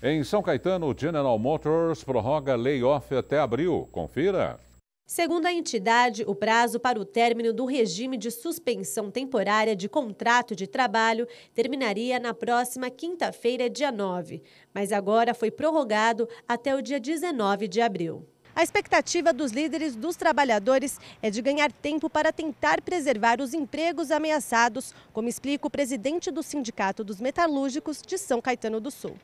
Em São Caetano, General Motors prorroga layoff até abril. Confira. Segundo a entidade, o prazo para o término do regime de suspensão temporária de contrato de trabalho terminaria na próxima quinta-feira, dia 9, mas agora foi prorrogado até o dia 19 de abril. A expectativa dos líderes dos trabalhadores é de ganhar tempo para tentar preservar os empregos ameaçados, como explica o presidente do Sindicato dos Metalúrgicos de São Caetano do Sul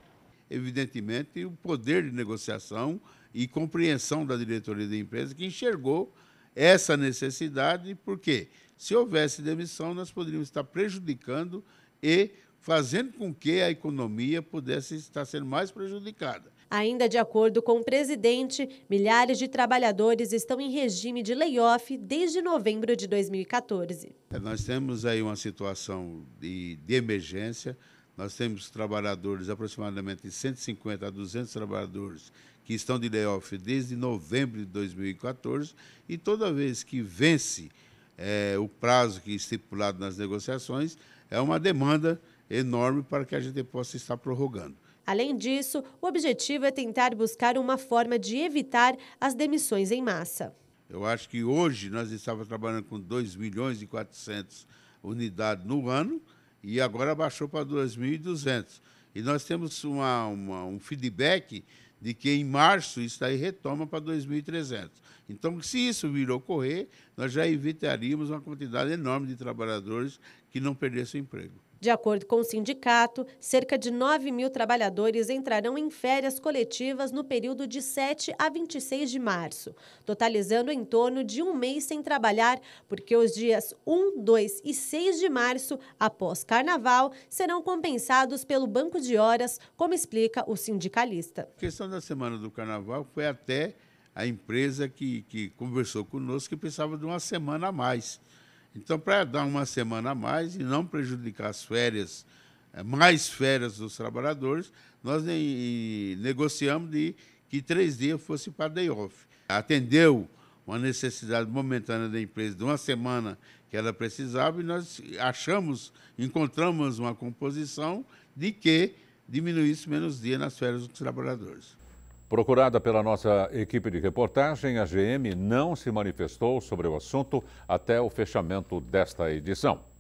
evidentemente, o poder de negociação e compreensão da diretoria da empresa, que enxergou essa necessidade, porque se houvesse demissão, nós poderíamos estar prejudicando e fazendo com que a economia pudesse estar sendo mais prejudicada. Ainda de acordo com o presidente, milhares de trabalhadores estão em regime de layoff desde novembro de 2014. É, nós temos aí uma situação de, de emergência, nós temos trabalhadores, aproximadamente 150 a 200 trabalhadores, que estão de layoff desde novembro de 2014, e toda vez que vence é, o prazo que é estipulado nas negociações, é uma demanda enorme para que a gente possa estar prorrogando. Além disso, o objetivo é tentar buscar uma forma de evitar as demissões em massa. Eu acho que hoje nós estávamos trabalhando com 2 milhões e 400 unidades no ano, e agora baixou para 2.200. E nós temos uma, uma, um feedback de que em março isso aí retoma para 2.300. Então, se isso vir ocorrer, nós já evitaríamos uma quantidade enorme de trabalhadores que não perdessem emprego. De acordo com o sindicato, cerca de 9 mil trabalhadores entrarão em férias coletivas no período de 7 a 26 de março, totalizando em torno de um mês sem trabalhar, porque os dias 1, 2 e 6 de março, após carnaval, serão compensados pelo banco de horas, como explica o sindicalista. A questão da semana do carnaval foi até a empresa que, que conversou conosco que precisava de uma semana a mais. Então, para dar uma semana a mais e não prejudicar as férias, eh, mais férias dos trabalhadores, nós negociamos de que três dias fosse para day off. Atendeu uma necessidade momentânea da empresa de uma semana que ela precisava e nós achamos, encontramos uma composição de que diminuísse menos dia nas férias dos trabalhadores. Procurada pela nossa equipe de reportagem, a GM não se manifestou sobre o assunto até o fechamento desta edição.